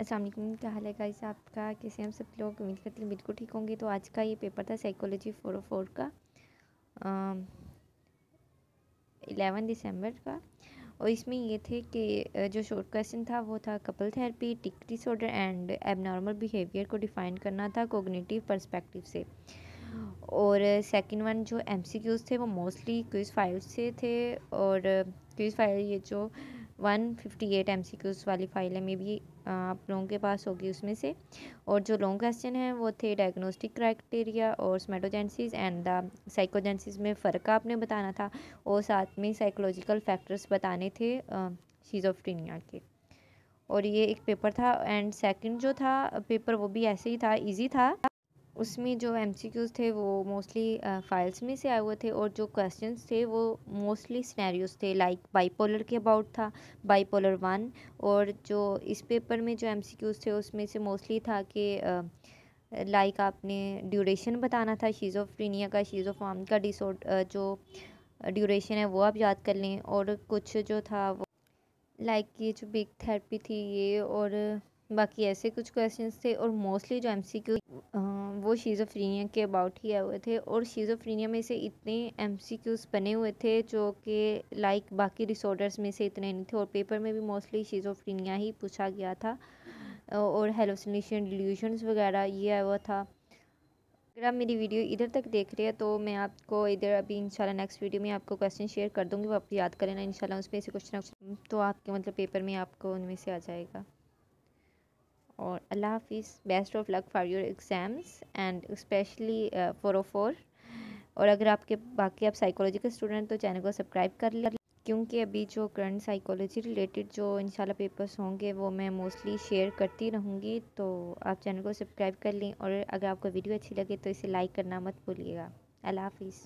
वालेकुम क्या हाल है गाइस आपका कैसे हम सब लोग उम्मीद करते हैं बिल्कुल ठीक होंगे तो आज का ये पेपर था साइकोलॉजी फोर फोर का एलेवन दिसंबर का और इसमें ये थे कि जो शॉर्ट क्वेश्चन था वो था couple therapy tic disorder and abnormal behaviour को डिफ़ाइन करना था कोगनेटिव परस्पेक्टिव से और सेकेंड वन जो क्यूज थे वो मोस्टली क्विज़ फाइल से थे और क्विज़ फाइल ये जो one fifty eight M C Qs वाली फाइलें में भी आप लोगों के पास होगी उसमें से और जो लॉन्ग क्वेश्चन है वो थे डायग्नोस्टिक क्राइटेरिया और स्मेटोजेंसिस एंड द साइकोजेंसिस में फ़र्क आपने बताना था और साथ में साइकोलॉजिकल फैक्टर्स बताने थे सीजोफ्रीनिया के और ये एक पेपर था एंड सेकंड जो था पेपर वो भी ऐसे ही था इजी था उसमें जो एम थे वो मोस्टली फ़ाइल्स में से आए हुए थे और जो क्वेश्चन थे वो मोस्टली स्नैरियोस थे लाइक बाईपोलर के अबाउट था बाईपोलर वन और जो इस पेपर में जो एम थे उसमें से मोस्टली था कि लाइक आपने ड्यूरेशन बताना था शीज़ोफ्रीनिया का शीज़ोफार्म का डिसऑर्डर जो ड्यूरेशन है वो आप याद कर लें और कुछ जो था वो लाइक ये जो बिग थेरेपी थी ये और बाकी ऐसे कुछ क्वेश्चंस थे और मोस्टली जो एमसीक्यू वो शीज़ोफ्रीनिया के अबाउट ही आए हुए थे और शीज़ोफ्रीनिया में से इतने एम बने हुए थे जो कि लाइक बाकी डिसऑर्डर्स में से इतने नहीं थे और पेपर में भी मोस्टली शीज़ोफ्रीनिया ही पूछा गया था और हेलोसिनेशन डिल्यूशंस वगैरह ये आया हुआ था अगर आप मेरी वीडियो इधर तक देख रहे हैं तो मैं आपको इधर अभी इंशाल्लाह नेक्स्ट वीडियो में आपको क्वेश्चन शेयर कर दूंगी वो आप याद करें ना इंशाल्लाह उसमें से कुछ ना कुछ तो आपके मतलब पेपर में आपको उनमें से आ जाएगा और अल्लाह हाफिज़ best of luck for your exams and specially four O four और अगर आपके बाकी आप साइकोलॉजी के स्टूडेंट तो चैनल को सब्सक्राइब कर लें क्योंकि अभी जो करंट साइकोलॉजी रिलेटेड जो इंशाल्लाह पेपर्स होंगे वो मैं मोस्टली शेयर करती रहूँगी तो आप चैनल को सब्सक्राइब कर लें और अगर आपको वीडियो अच्छी लगे तो इसे लाइक करना मत भूलिएगा अल्लाह हाफिज़